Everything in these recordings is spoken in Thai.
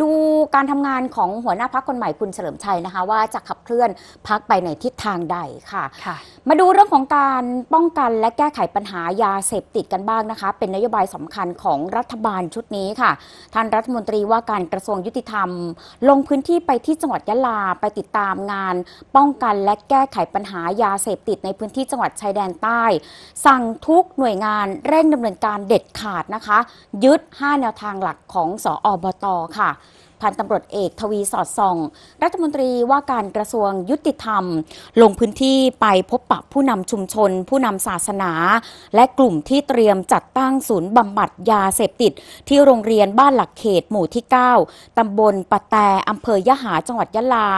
ดูการทำงานของหัวหน้าพักคนใหม่คุณเฉลิมชัยนะคะ ว่าจะขับเคลื่อนพักไปในทิศทางใดค่ะคะมาดูเรื่องของการป้องกันและแก้ไขปัญหายาเสพติดกันบ้างนะคะ เป็นนโยบายสำคัญของรัฐบาลชุดนี้ค่ะ ท่านรัฐมนตรีว่าการกระทรวงยุติธรรม ลงพื้นที่ไปที่จังหวัดยะลาไปติดตามงาน ป้องกันและแก้ไขปัญหายาเสพติดในพื้นที่จังหวัดชายแดนใต้ สั่งทุกหน่วยงานเร่งดำเนินการเด็ดขาดนะคะ ยึด 5 แนวทางหลักของสออบตค่ะพันตำรวจเอกทวีสอดส่อง รัฐมนตรีว่าการกระทรวงยุติธรรม ลงพื้นที่ไปพบปะผู้นำชุมชนผู้นำศาสนา และกลุ่มที่เตรียมจัดตั้งศูนย์บำบัดยาเสพติด ที่โรงเรียนบ้านหลักเขตหมู่ที่ 9ตำบลปะแตอำเภอยะหาจังหวัดยะลา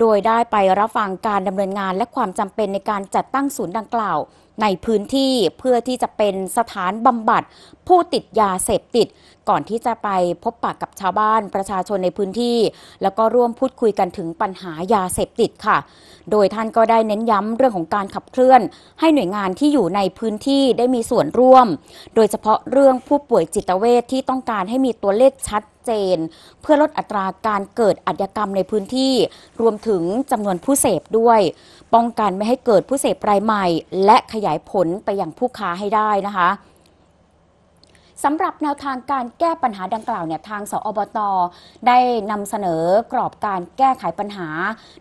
โดยได้ไปรับฟังการดำเนินงาน และความจำเป็นในการจัดตั้งศูนย์ดังกล่าว ในพื้นที่เพื่อที่จะเป็นสถานบำบัด ผู้ติดยาเสพติด ก่อนที่จะไปพบปะกับชาวบ้านประชาชนนในพื้นที่แล้วก็ร่วมพูดคุยกันถึงปัญหายาเสพติดค่ะ โดยท่านก็ได้เน้นย้ำเรื่องของการขับเคลื่อน ให้หน่วยงานที่อยู่ในพื้นที่ได้มีส่วนร่วม โดยเฉพาะเรื่องผู้ป่วยจิตเวชทที่ต้องการให้มีตัวเลขชัดเจน เพื่อลดอัตราการเกิดอัจกรรมในพื้นที่ รวมถึงจำนวนผู้เสพด้วย ป้องกันไม่ให้เกิดผู้เสพรายใหม่ และขยายผลไปยังผู้ค้าให้ได้นะคะสำหรับแนวทางการแก้ปัญหาดังกล่าวเนี่ยทางสอบต ได้นำเสนอกรอบการแก้ไขปัญหา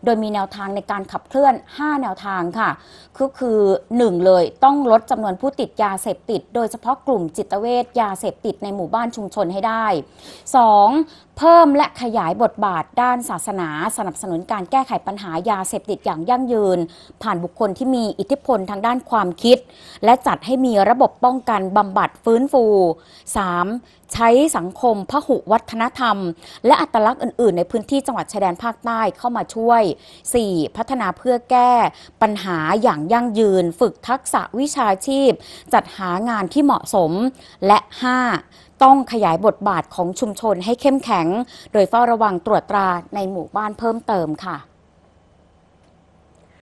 โดยมีแนวทางในการขับเคลื่อน 5 แนวทางค่ะก็คือ 1 เลยต้องลดจำนวนผู้ติดยาเสพติดโดยเฉพาะกลุ่มจิตเวชยาเสพติดในหมู่บ้านชุมชนให้ได้ 2. เพิ่มและขยายบทบาทด้านศาสนาสนับสนุนการแก้ไขปัญหายาเสพติดอย่างยั่งยืน ผ่านบุคคลที่มีอิทธิพลทางด้านความคิด และจัดให้มีระบบป้องกันบำบัดฟื้นฟู 3. ใช้สังคมพหุวัฒนธรรม และอัตลักษณ์อื่นๆ ในพื้นที่จังหวัดชายแดนภาคใต้เข้ามาช่วย 4. พัฒนาเพื่อแก้ปัญหาอย่างยั่งยืน ฝึกทักษะวิชาชีพ จัดหางานที่เหมาะสมและ5ต้องขยายบทบาทของชุมชนให้เข้มแข็งโดยเฝ้าระวังตรวจตราในหมู่บ้านเพิ่มเติมค่ะ